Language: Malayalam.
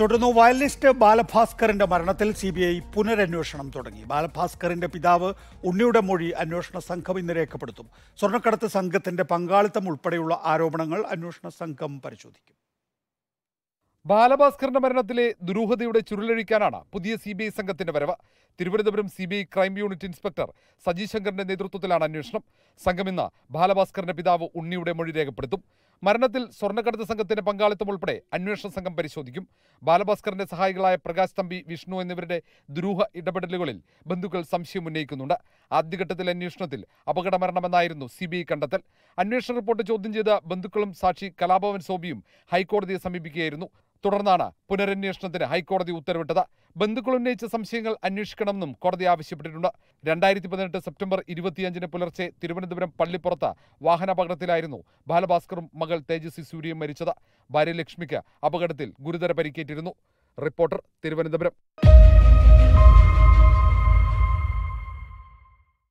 തുടർന്ന് വയലിനിസ്റ്റ് ബാലഭാസ്കറിന്റെ മരണത്തിൽ സി ബി ഐ പുനരന്വേഷണം തുടങ്ങി ബാലഭാസ്കറിന്റെ പിതാവ് ഉണ്ണിയുടെ മൊഴി അന്വേഷണ സംഘം ഇന്ന് രേഖപ്പെടുത്തും സ്വർണ്ണക്കടത്ത് സംഘത്തിന്റെ പങ്കാളിത്തം ഉൾപ്പെടെയുള്ള ആരോപണങ്ങൾ അന്വേഷണ സംഘം പരിശോധിക്കും ബാലഭാസ്കറിന്റെ മരണത്തിലെ ദുരൂഹതയുടെ ചുരുളഴിക്കാനാണ് പുതിയ സി ബി ഐ സംഘത്തിന്റെ വരവ് Thiruvananthapuram C B I crime unit inspector Saji ശങ്കറിന്റെ നേതൃത്വത്തിലാണ് അന്വേഷണം സംഘം ഇന്ന് ബാലഭാസ്കറിന്റെ പിതാവ് ഉണ്ണിയുടെ മൊഴി രേഖപ്പെടുത്തും മരണത്തിൽ സ്വർണ്ണക്കടത്ത് സംഘത്തിന്റെ പങ്കാളിത്തം ഉൾപ്പെടെ അന്വേഷണ സംഘം പരിശോധിക്കും ബാലഭാസ്കറിന്റെ സഹായികളായ പ്രകാശ് തമ്പി വിഷ്ണു എന്നിവരുടെ ദുരൂഹ ഇടപെടലുകളിൽ ബന്ധുക്കൾ സംശയം ഉന്നയിക്കുന്നുണ്ട് ആദ്യഘട്ടത്തിൽ അന്വേഷണത്തിൽ അപകടമരണമെന്നായിരുന്നു സി ബി ഐ കണ്ടെത്തൽ അന്വേഷണ റിപ്പോർട്ട് ചോദ്യം ചെയ്ത ബന്ധുക്കളും സാക്ഷി കലാഭവൻ സോബിയും ഹൈക്കോടതിയെ സമീപിക്കുകയായിരുന്നു തുടർന്നാണ് പുനരന്വേഷണത്തിന് ഹൈക്കോടതി ഉത്തരവിട്ടത് ബന്ധുക്കൾ ഉന്നയിച്ച സംശയങ്ങൾ അന്വേഷിക്കണമെന്നും കോടതി ആവശ്യപ്പെട്ടിട്ടുണ്ട് രണ്ടായിരത്തി പതിനെട്ട് സെപ്റ്റംബർ ഇരുപത്തിയഞ്ചിന് പുലർച്ചെ തിരുവനന്തപുരം പള്ളിപ്പുറത്ത് വാഹനാപകടത്തിലായിരുന്നു ബാലഭാസ്കറും മകൾ തേജസ്വി സൂര്യയും മരിച്ചത് ഭാര്യ ലക്ഷ്മിക്ക് അപകടത്തിൽ ഗുരുതര പരിക്കേറ്റിരുന്നു റിപ്പോർട്ടർ തിരുവനന്തപുരം